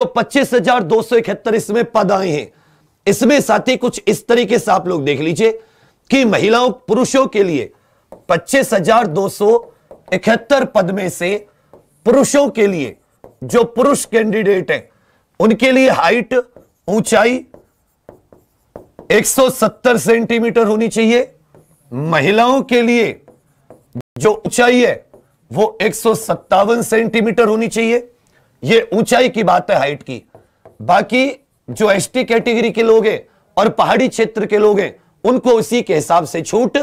तो पच्चीस हजार दो सौ इकहत्तर इसमें पद आए हैं इसमें साथ ही कुछ इस तरीके से आप लोग देख लीजिए कि महिलाओं पुरुषों के लिए पच्चीस हजार दो सौ इकहत्तर पद में से पुरुषों के लिए जो पुरुष कैंडिडेट हैं उनके लिए हाइट ऊंचाई 170 सेंटीमीटर होनी चाहिए महिलाओं के लिए जो ऊंचाई है वो एक सेंटीमीटर होनी चाहिए ये ऊंचाई की बात है हाइट की बाकी जो एसटी कैटेगरी के लोग हैं और पहाड़ी क्षेत्र के लोग हैं उनको उसी के हिसाब से छूट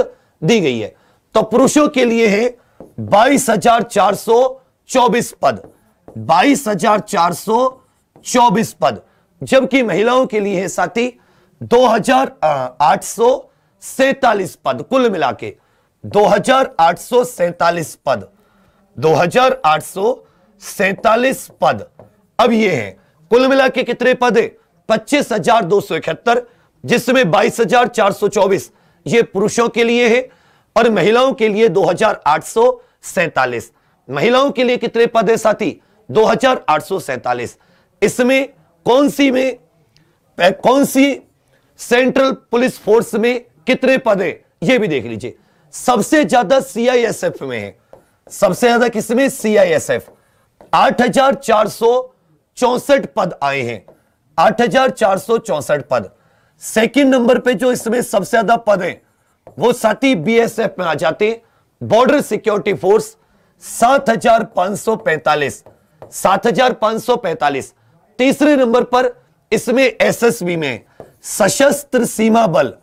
दी गई है तो पुरुषों के लिए है बाईस हजार चार सौ चौबीस पद बाईस हजार चार सौ चौबीस पद जबकि महिलाओं के लिए है साथी दो हजार आठ सौ सैतालीस पद कुल मिला के दो हजार आठ सौ सैतालीस पद दो हजार आठ सौ सैतालीस पद अब ये हैं कुल मिला के कितने पद है पच्चीस हजार दो सौ इकहत्तर जिसमें बाईस हजार चार सौ चौबीस ये पुरुषों के लिए है और महिलाओं के लिए दो हजार आठ सौ सैतालीस महिलाओं के लिए कितने पद है साथी दो हजार आठ सौ सैतालीस इसमें कौन सी में कौन सी सेंट्रल पुलिस फोर्स में कितने पद है यह भी देख लीजिए सबसे ज्यादा सीआईएसएफ में है सबसे ज्यादा किसमें सीआईएसएफ चौसठ पद आए हैं आठ पद सेकंड नंबर पे जो इसमें सबसे ज्यादा पद हैं वो साथी बीएसएफ में आ जाते बॉर्डर सिक्योरिटी फोर्स 7,545 7,545 तीसरे नंबर पर इसमें एसएसबी में सशस्त्र सीमा बल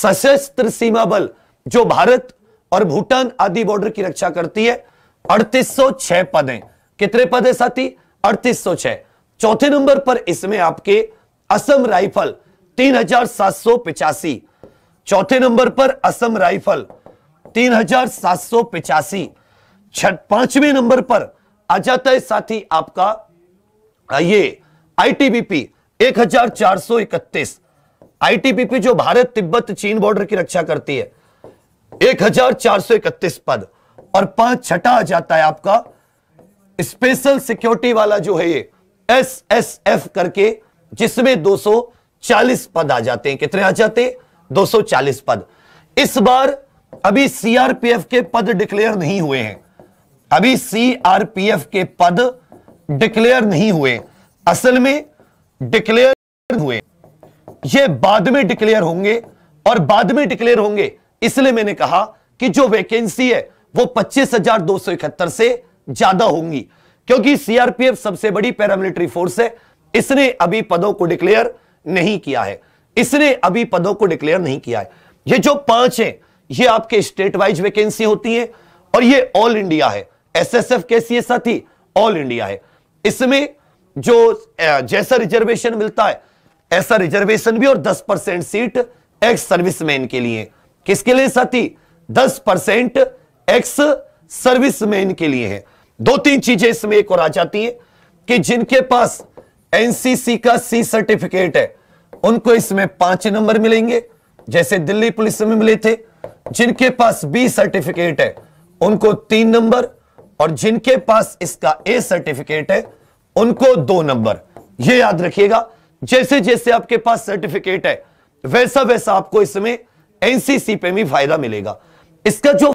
सशस्त्र सीमा बल जो भारत और भूटान आदि बॉर्डर की रक्षा करती है अड़तीस सौ छह पद हैं कितने पद है साथी अड़तीस सौ छह चौथे नंबर पर इसमें आपके असम राइफल तीन हजार सात सौ पिचासी चौथे नंबर पर असम राइफल तीन हजार सात सौ पिचासी पांचवें नंबर पर आ जाता है साथी आपका ये आईटीबीपी एक हजार चार सौ इकतीस आईटीबीपी जो भारत तिब्बत चीन बॉर्डर की रक्षा करती है एक हजार चार सौ इकतीस पद और पांच छठा आ जाता है आपका स्पेशल सिक्योरिटी वाला जो है ये एस एस एफ करके जिसमें 240 पद आ जाते हैं कितने आ जाते 240 पद इस बार अभी सीआरपीएफ के पद डिक्लेयर नहीं हुए हैं अभी सीआरपीएफ के पद डिक्लेयर नहीं हुए असल में डिक्लेयर हुए ये बाद में डिक्लेयर होंगे और बाद में डिक्लेयर होंगे इसलिए मैंने कहा कि जो वैकेंसी है वो पच्चीस हजार दो सौ इकहत्तर से ज्यादा होंगी क्योंकि सीआरपीएफ सबसे बड़ी पैरामिलिट्री फोर्स है इसने अभी पदों को डिक्लेयर नहीं किया है इसने अभी पदों को डिक्लेयर नहीं किया है ये जो पांच है ये आपके स्टेट वाइज वैकेंसी होती है और ये ऑल इंडिया है एसएसएफ एस एफ साथी ऑल इंडिया है इसमें जो जैसा रिजर्वेशन मिलता है ऐसा रिजर्वेशन भी और 10 परसेंट सीट एक्स सर्विसमैन के लिए किसके लिए साथी 10 परसेंट एक्स सर्विसमैन के लिए है दो तीन चीजें इसमें एक और आ जाती है कि जिनके पास एनसीसी का सी सर्टिफिकेट है उनको इसमें पांच नंबर मिलेंगे जैसे दिल्ली पुलिस में मिले थे जिनके पास बी सर्टिफिकेट है उनको तीन नंबर और जिनके पास इसका ए सर्टिफिकेट है उनको दो नंबर यह याद रखिएगा जैसे जैसे आपके पास सर्टिफिकेट है वैसा वैसा आपको इसमें एनसीसी पे भी फायदा मिलेगा इसका जो